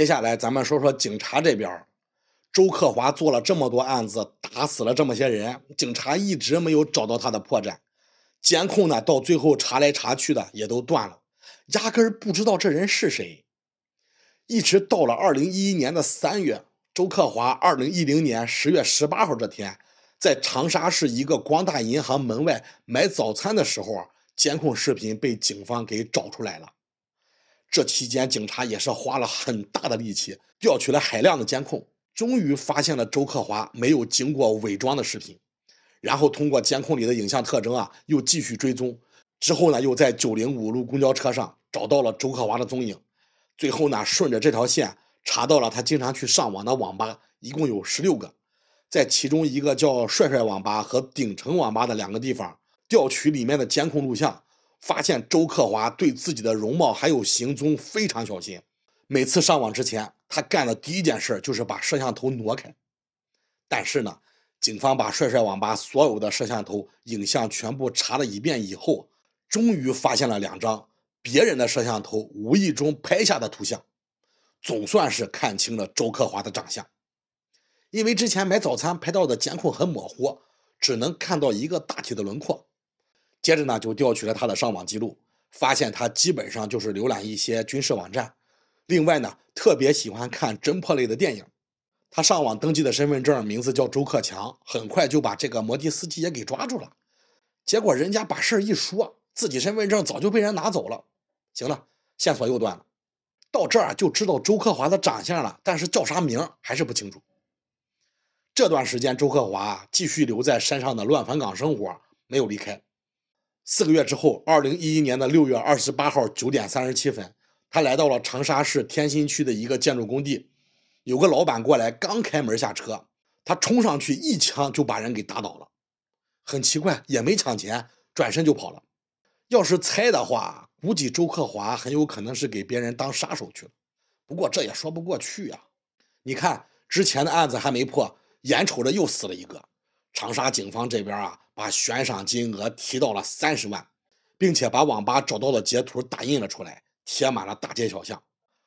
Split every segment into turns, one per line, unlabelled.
接下来，咱们说说警察这边。周克华做了这么多案子，打死了这么些人，警察一直没有找到他的破绽。监控呢，到最后查来查去的也都断了，压根儿不知道这人是谁。一直到了二零一一年的三月，周克华二零一零年十月十八号这天，在长沙市一个光大银行门外买早餐的时候，监控视频被警方给找出来了。这期间，警察也是花了很大的力气，调取了海量的监控，终于发现了周克华没有经过伪装的视频。然后通过监控里的影像特征啊，又继续追踪。之后呢，又在九零五路公交车上找到了周克华的踪影。最后呢，顺着这条线查到了他经常去上网的网吧，一共有十六个，在其中一个叫“帅帅网吧”和“鼎城网吧”的两个地方，调取里面的监控录像。发现周克华对自己的容貌还有行踪非常小心，每次上网之前，他干的第一件事就是把摄像头挪开。但是呢，警方把帅帅网吧所有的摄像头影像全部查了一遍以后，终于发现了两张别人的摄像头无意中拍下的图像，总算是看清了周克华的长相。因为之前买早餐拍到的监控很模糊，只能看到一个大体的轮廓。接着呢，就调取了他的上网记录，发现他基本上就是浏览一些军事网站，另外呢，特别喜欢看侦破类的电影。他上网登记的身份证名字叫周克强，很快就把这个摩的司机也给抓住了。结果人家把事儿一说，自己身份证早就被人拿走了。行了，线索又断了。到这儿就知道周克华的长相了，但是叫啥名还是不清楚。这段时间，周克华继续留在山上的乱坟岗生活，没有离开。四个月之后，二零一一年的六月二十八号九点三十七分，他来到了长沙市天心区的一个建筑工地，有个老板过来，刚开门下车，他冲上去一枪就把人给打倒了。很奇怪，也没抢钱，转身就跑了。要是猜的话，估计周克华很有可能是给别人当杀手去了。不过这也说不过去呀，你看之前的案子还没破，眼瞅着又死了一个。长沙警方这边啊，把悬赏金额提到了三十万，并且把网吧找到的截图打印了出来，贴满了大街小巷。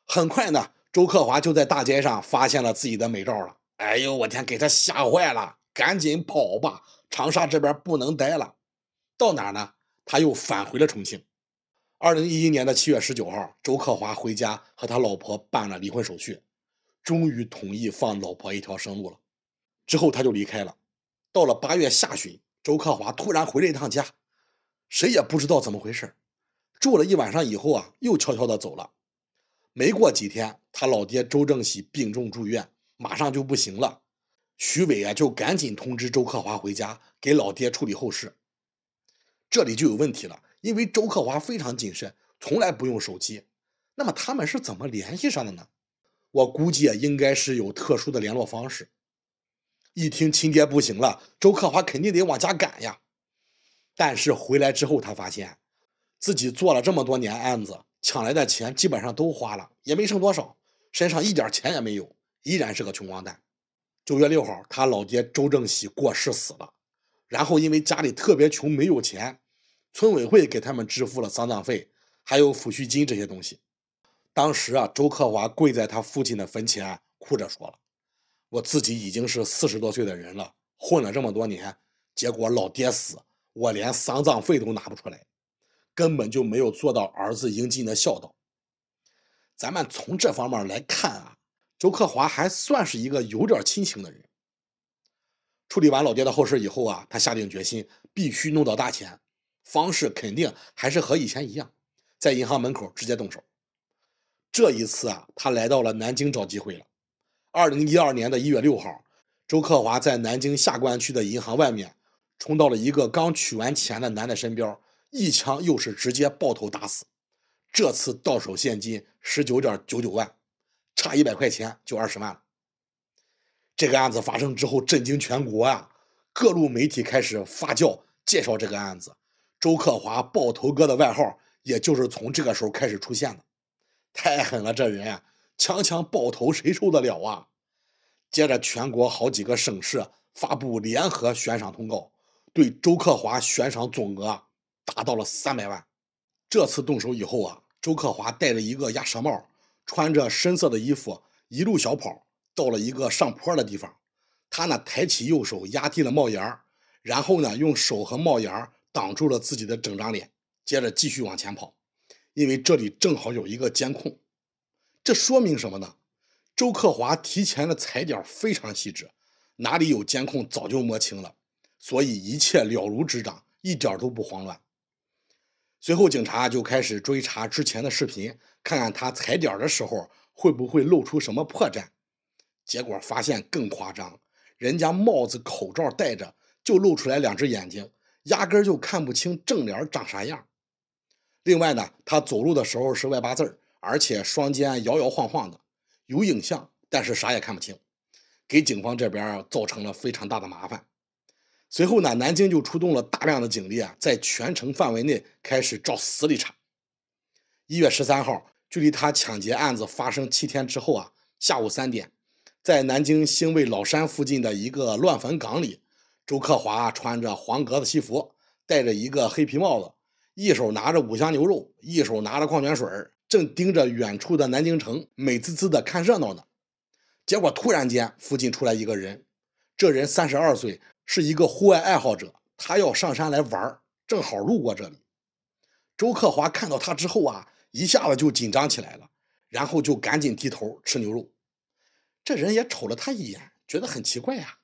很快呢，周克华就在大街上发现了自己的美照了。哎呦我天，给他吓坏了，赶紧跑吧！长沙这边不能待了，到哪呢？他又返回了重庆。二零一一年的七月十九号，周克华回家和他老婆办了离婚手续，终于同意放老婆一条生路了。之后他就离开了。到了八月下旬，周克华突然回了一趟家，谁也不知道怎么回事住了一晚上以后啊，又悄悄的走了。没过几天，他老爹周正喜病重住院，马上就不行了。徐伟啊，就赶紧通知周克华回家给老爹处理后事。这里就有问题了，因为周克华非常谨慎，从来不用手机。那么他们是怎么联系上的呢？我估计啊，应该是有特殊的联络方式。一听亲爹不行了，周克华肯定得往家赶呀。但是回来之后，他发现自己做了这么多年案子，抢来的钱基本上都花了，也没剩多少，身上一点钱也没有，依然是个穷光蛋。九月六号，他老爹周正喜过世死了。然后因为家里特别穷，没有钱，村委会给他们支付了丧葬费，还有抚恤金这些东西。当时啊，周克华跪在他父亲的坟前，哭着说了。我自己已经是四十多岁的人了，混了这么多年，结果老爹死，我连丧葬费都拿不出来，根本就没有做到儿子应尽的孝道。咱们从这方面来看啊，周克华还算是一个有点亲情的人。处理完老爹的后事以后啊，他下定决心必须弄到大钱，方式肯定还是和以前一样，在银行门口直接动手。这一次啊，他来到了南京找机会了。二零一二年的一月六号，周克华在南京下关区的银行外面，冲到了一个刚取完钱的男的身边，一枪又是直接爆头打死。这次到手现金十九点九九万，差一百块钱就二十万了。这个案子发生之后震惊全国啊，各路媒体开始发酵介绍这个案子，周克华“爆头哥”的外号也就是从这个时候开始出现的。太狠了，这人啊！枪枪爆头，谁受得了啊？接着，全国好几个省市发布联合悬赏通告，对周克华悬赏总额达到了三百万。这次动手以后啊，周克华戴着一个鸭舌帽，穿着深色的衣服，一路小跑到了一个上坡的地方。他呢，抬起右手压低了帽檐然后呢，用手和帽檐挡住了自己的整张脸，接着继续往前跑，因为这里正好有一个监控。这说明什么呢？周克华提前的踩点非常细致，哪里有监控早就摸清了，所以一切了如指掌，一点都不慌乱。随后警察就开始追查之前的视频，看看他踩点的时候会不会露出什么破绽。结果发现更夸张，人家帽子口罩戴着就露出来两只眼睛，压根就看不清正脸长啥样。另外呢，他走路的时候是外八字儿。而且双肩摇摇晃晃的，有影像，但是啥也看不清，给警方这边造成了非常大的麻烦。随后呢，南京就出动了大量的警力啊，在全城范围内开始照死里查。一月十三号，距离他抢劫案子发生七天之后啊，下午三点，在南京兴卫老山附近的一个乱坟岗里，周克华穿着黄格子西服，戴着一个黑皮帽子，一手拿着五香牛肉，一手拿着矿泉水正盯着远处的南京城，美滋滋的看热闹呢。结果突然间，附近出来一个人。这人三十二岁，是一个户外爱好者。他要上山来玩正好路过这里。周克华看到他之后啊，一下子就紧张起来了，然后就赶紧低头吃牛肉。这人也瞅了他一眼，觉得很奇怪呀：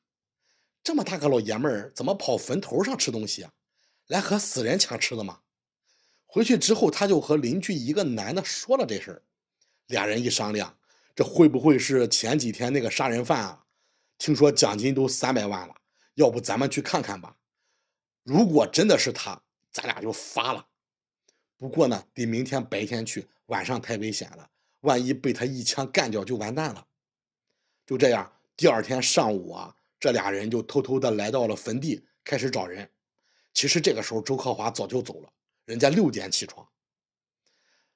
这么大个老爷们儿，怎么跑坟头上吃东西啊？来和死人抢吃的吗？回去之后，他就和邻居一个男的说了这事儿，俩人一商量，这会不会是前几天那个杀人犯啊？听说奖金都三百万了，要不咱们去看看吧？如果真的是他，咱俩就发了。不过呢，得明天白天去，晚上太危险了，万一被他一枪干掉就完蛋了。就这样，第二天上午啊，这俩人就偷偷的来到了坟地，开始找人。其实这个时候，周克华早就走了。人家六点起床，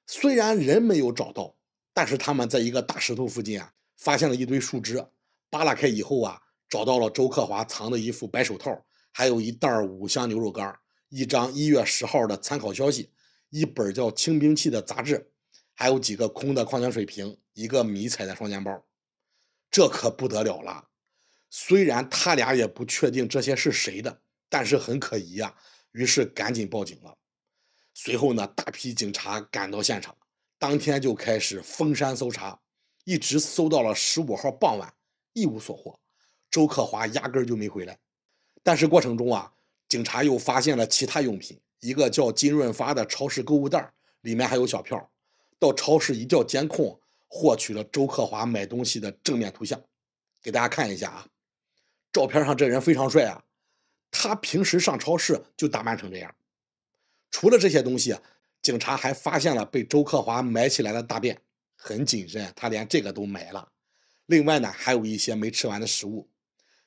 虽然人没有找到，但是他们在一个大石头附近啊，发现了一堆树枝，扒拉开以后啊，找到了周克华藏的一副白手套，还有一袋五香牛肉干，一张一月十号的参考消息，一本叫《清兵器》的杂志，还有几个空的矿泉水瓶，一个迷彩的双肩包，这可不得了了。虽然他俩也不确定这些是谁的，但是很可疑啊，于是赶紧报警了。随后呢，大批警察赶到现场，当天就开始封山搜查，一直搜到了十五号傍晚，一无所获。周克华压根儿就没回来。但是过程中啊，警察又发现了其他用品，一个叫金润发的超市购物袋儿，里面还有小票。到超市一调监控，获取了周克华买东西的正面图像，给大家看一下啊。照片上这人非常帅啊，他平时上超市就打扮成这样。除了这些东西，啊，警察还发现了被周克华埋起来的大便，很谨慎，他连这个都埋了。另外呢，还有一些没吃完的食物。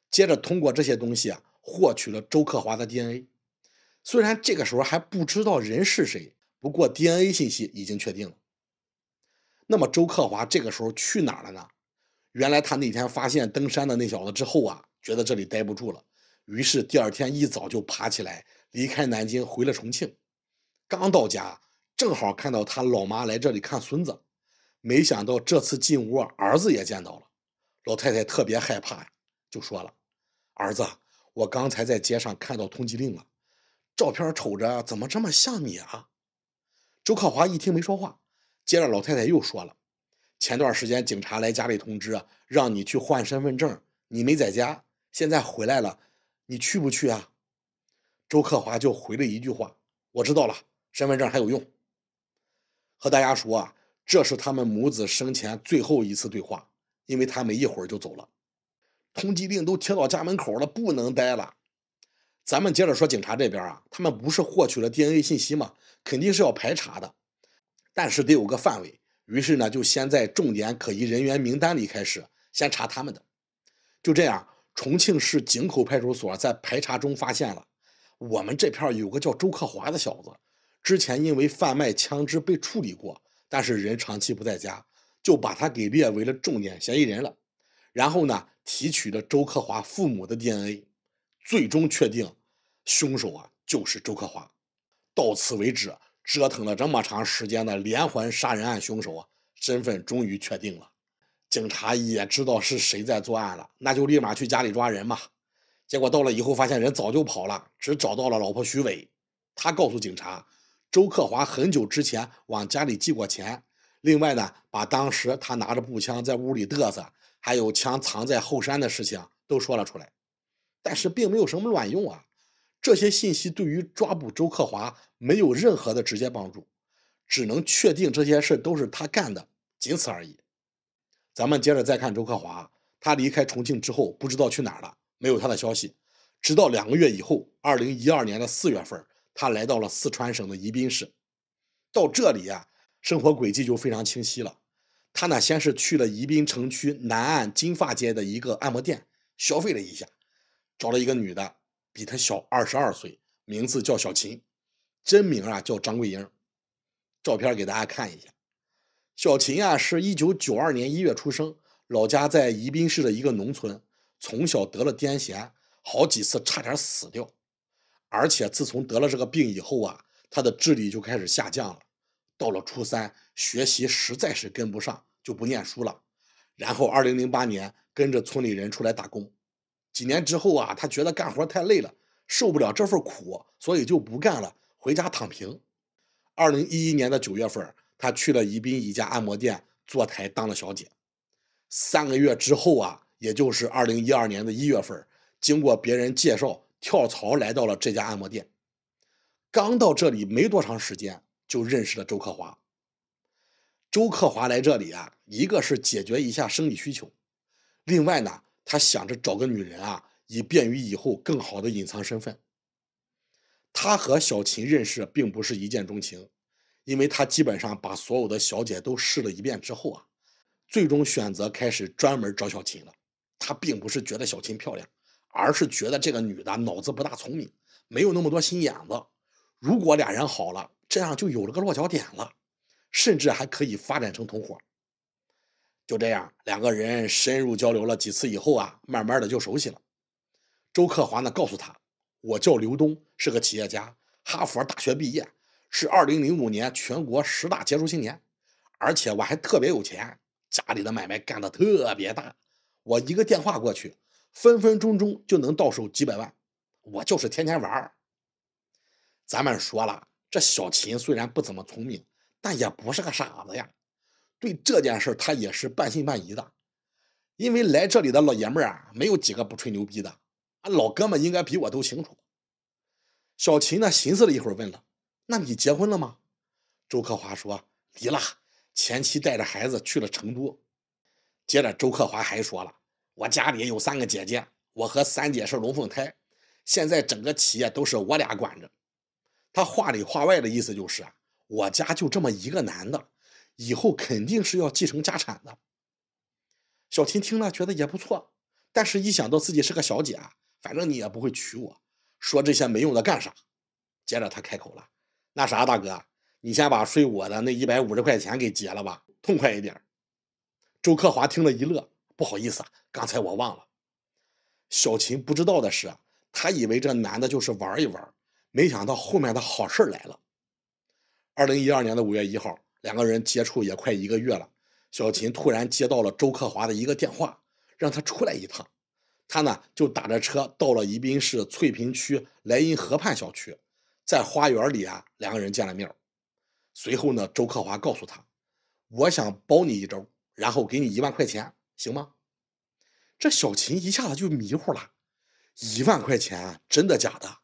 接着通过这些东西啊，获取了周克华的 DNA。虽然这个时候还不知道人是谁，不过 DNA 信息已经确定了。那么周克华这个时候去哪了呢？原来他那天发现登山的那小子之后啊，觉得这里待不住了，于是第二天一早就爬起来离开南京，回了重庆。刚到家，正好看到他老妈来这里看孙子，没想到这次进屋，儿子也见到了。老太太特别害怕呀，就说了：“儿子，我刚才在街上看到通缉令了，照片瞅着怎么这么像你啊？”周克华一听没说话，接着老太太又说了：“前段时间警察来家里通知，让你去换身份证，你没在家，现在回来了，你去不去啊？”周克华就回了一句话：“我知道了。”身份证还有用。和大家说啊，这是他们母子生前最后一次对话，因为他们一会儿就走了。通缉令都贴到家门口了，不能待了。咱们接着说，警察这边啊，他们不是获取了 DNA 信息嘛，肯定是要排查的，但是得有个范围，于是呢，就先在重点可疑人员名单里开始先查他们的。就这样，重庆市井口派出所，在排查中发现了我们这片有个叫周克华的小子。之前因为贩卖枪支被处理过，但是人长期不在家，就把他给列为了重点嫌疑人了。然后呢，提取了周克华父母的 DNA，最终确定凶手啊就是周克华。到此为止，折腾了这么长时间的连环杀人案，凶手啊身份终于确定了，警察也知道是谁在作案了，那就立马去家里抓人嘛。结果到了以后，发现人早就跑了，只找到了老婆徐伟。他告诉警察。周克华很久之前往家里寄过钱，另外呢，把当时他拿着步枪在屋里嘚瑟，还有枪藏在后山的事情都说了出来，但是并没有什么卵用啊！这些信息对于抓捕周克华没有任何的直接帮助，只能确定这些事都是他干的，仅此而已。咱们接着再看周克华，他离开重庆之后不知道去哪了，没有他的消息，直到两个月以后，二零一二年的四月份。他来到了四川省的宜宾市，到这里啊，生活轨迹就非常清晰了。他呢，先是去了宜宾城区南岸金发街的一个按摩店消费了一下，找了一个女的，比他小二十二岁，名字叫小琴，真名啊叫张桂英。照片给大家看一下，小琴啊，是一九九二年一月出生，老家在宜宾市的一个农村，从小得了癫痫，好几次差点死掉。而且自从得了这个病以后啊，他的智力就开始下降了，到了初三，学习实在是跟不上，就不念书了。然后，二零零八年跟着村里人出来打工，几年之后啊，他觉得干活太累了，受不了这份苦，所以就不干了，回家躺平。二零一一年的九月份，他去了宜宾一家按摩店坐台当了小姐。三个月之后啊，也就是二零一二年的一月份，经过别人介绍。跳槽来到了这家按摩店，刚到这里没多长时间，就认识了周克华。周克华来这里啊，一个是解决一下生理需求，另外呢，他想着找个女人啊，以便于以后更好的隐藏身份。他和小琴认识并不是一见钟情，因为他基本上把所有的小姐都试了一遍之后啊，最终选择开始专门找小琴了。他并不是觉得小琴漂亮。而是觉得这个女的脑子不大聪明，没有那么多心眼子。如果俩人好了，这样就有了个落脚点了，甚至还可以发展成同伙。就这样，两个人深入交流了几次以后啊，慢慢的就熟悉了。周克华呢，告诉他：“我叫刘东，是个企业家，哈佛大学毕业，是二零零五年全国十大杰出青年，而且我还特别有钱，家里的买卖干得特别大，我一个电话过去。”分分钟钟就能到手几百万，我就是天天玩儿。咱们说了，这小秦虽然不怎么聪明，但也不是个傻子呀。对这件事他也是半信半疑的，因为来这里的老爷们儿啊，没有几个不吹牛逼的。啊，老哥们应该比我都清楚。小秦呢，寻思了一会儿，问了：“那你结婚了吗？”周克华说：“离了，前妻带着孩子去了成都。”接着，周克华还说了。我家里有三个姐姐，我和三姐是龙凤胎，现在整个企业都是我俩管着。他话里话外的意思就是啊，我家就这么一个男的，以后肯定是要继承家产的。小琴听了觉得也不错，但是一想到自己是个小姐，反正你也不会娶我，说这些没用的干啥？接着他开口了：“那啥，大哥，你先把睡我的那一百五十块钱给结了吧，痛快一点。”周克华听了一乐。不好意思啊，刚才我忘了。小琴不知道的是，她以为这男的就是玩一玩，没想到后面的好事来了。二零一二年的五月一号，两个人接触也快一个月了，小琴突然接到了周克华的一个电话，让他出来一趟。他呢就打着车到了宜宾市翠屏区莱茵河畔小区，在花园里啊，两个人见了面。随后呢，周克华告诉他：“我想包你一招，然后给你一万块钱。”行吗？这小秦一下子就迷糊了，一万块钱真的假的？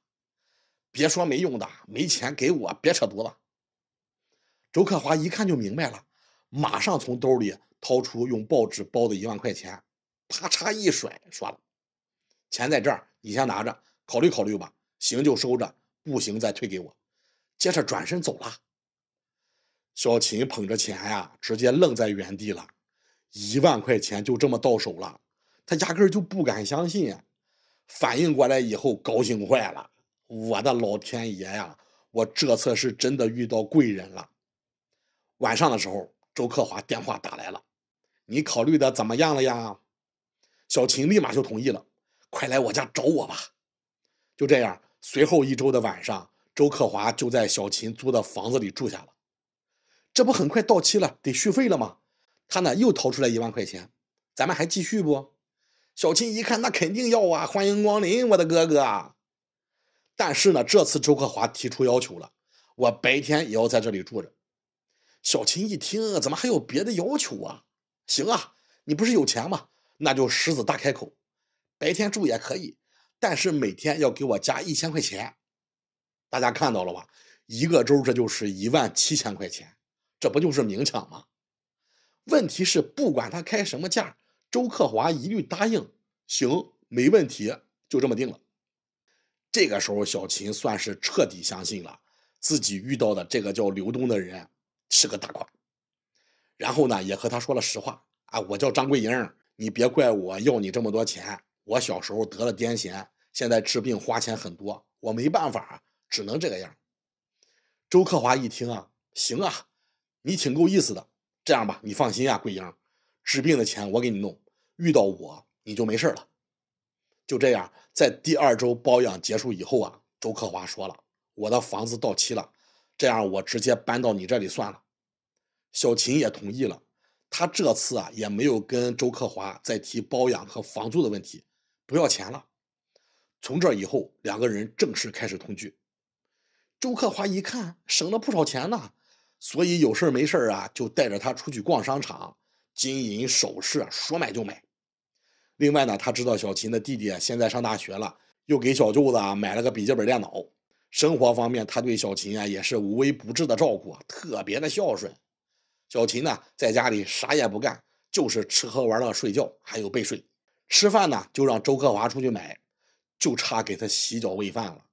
别说没用的，没钱给我，别扯犊子。周克华一看就明白了，马上从兜里掏出用报纸包的一万块钱，啪嚓一甩，算了，钱在这儿，你先拿着，考虑考虑吧，行就收着，不行再退给我。接着转身走了。小秦捧着钱呀，直接愣在原地了。一万块钱就这么到手了，他压根儿就不敢相信反应过来以后，高兴坏了！我的老天爷呀，我这次是真的遇到贵人了！晚上的时候，周克华电话打来了：“你考虑的怎么样了呀？”小秦立马就同意了：“快来我家找我吧！”就这样，随后一周的晚上，周克华就在小秦租的房子里住下了。这不很快到期了，得续费了吗？他呢又掏出来一万块钱，咱们还继续不？小琴一看，那肯定要啊！欢迎光临，我的哥哥。但是呢，这次周克华提出要求了，我白天也要在这里住着。小琴一听，怎么还有别的要求啊？行啊，你不是有钱吗？那就狮子大开口，白天住也可以，但是每天要给我加一千块钱。大家看到了吧？一个周这就是一万七千块钱，这不就是明抢吗？问题是，不管他开什么价，周克华一律答应。行，没问题，就这么定了。这个时候，小琴算是彻底相信了自己遇到的这个叫刘东的人是个大款。然后呢，也和他说了实话啊，我叫张桂英，你别怪我要你这么多钱。我小时候得了癫痫，现在治病花钱很多，我没办法，只能这个样。周克华一听啊，行啊，你挺够意思的。这样吧，你放心啊，桂英，治病的钱我给你弄。遇到我你就没事了。就这样，在第二周包养结束以后啊，周克华说了，我的房子到期了，这样我直接搬到你这里算了。小琴也同意了，他这次啊也没有跟周克华再提包养和房租的问题，不要钱了。从这以后，两个人正式开始同居。周克华一看，省了不少钱呢。所以有事没事啊，就带着他出去逛商场，金银首饰说买就买。另外呢，他知道小琴的弟弟现在上大学了，又给小舅子啊买了个笔记本电脑。生活方面，他对小琴啊也是无微不至的照顾，特别的孝顺。小琴呢，在家里啥也不干，就是吃喝玩乐睡觉，还有被睡。吃饭呢，就让周克华出去买，就差给他洗脚喂饭了。